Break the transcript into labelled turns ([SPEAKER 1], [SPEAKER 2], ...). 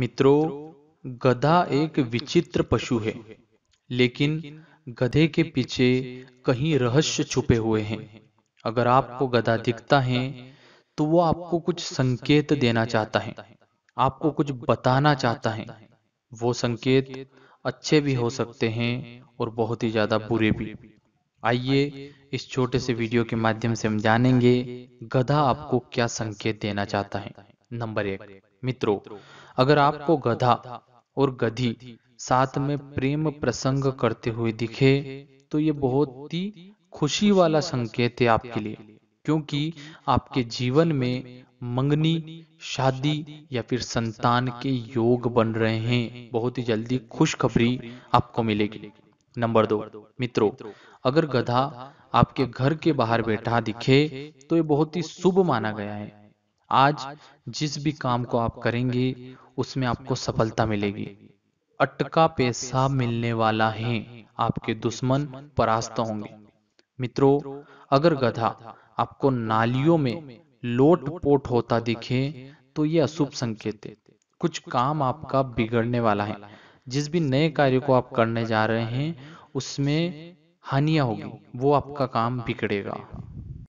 [SPEAKER 1] मित्रों गधा एक विचित्र पशु है लेकिन गधे के पीछे कहीं रहस्य छुपे हुए हैं अगर आपको गधा दिखता है तो वो आपको कुछ संकेत देना चाहता है आपको कुछ बताना चाहता है वो संकेत अच्छे भी हो सकते हैं और बहुत ही ज्यादा बुरे भी आइए इस छोटे से वीडियो के माध्यम से हम जानेंगे गधा आपको क्या संकेत देना चाहता है नंबर एक मित्रों अगर आपको गधा और गधी साथ में प्रेम प्रसंग करते हुए दिखे तो ये बहुत ही खुशी वाला संकेत है आपके लिए क्योंकि आपके जीवन में मंगनी शादी या फिर संतान के योग बन रहे हैं बहुत ही जल्दी खुशखबरी आपको मिलेगी नंबर दो मित्रों अगर गधा आपके घर के बाहर बैठा दिखे तो ये बहुत ही शुभ माना गया है आज जिस भी काम को आप करेंगे उसमें आपको सफलता मिलेगी अटका पैसा मिलने वाला है आपके दुश्मन परास्त होंगे मित्रों अगर गधा आपको नालियों में लोट पोट होता दिखे तो ये अशुभ संकेत है कुछ काम आपका बिगड़ने वाला है जिस भी नए कार्य को आप करने जा रहे हैं उसमें हानिया होगी वो आपका काम बिगड़ेगा